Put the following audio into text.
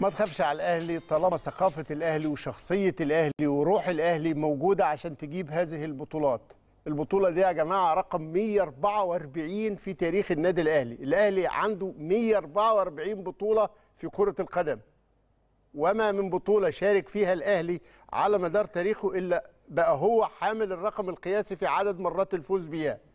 ما تخافش على الاهلي طالما ثقافه الاهلي وشخصيه الاهلي وروح الاهلي موجوده عشان تجيب هذه البطولات البطوله دي يا جماعه رقم 144 في تاريخ النادي الاهلي الاهلي عنده 144 بطوله في كره القدم وما من بطوله شارك فيها الاهلي على مدار تاريخه الا بقى هو حامل الرقم القياسي في عدد مرات الفوز بيها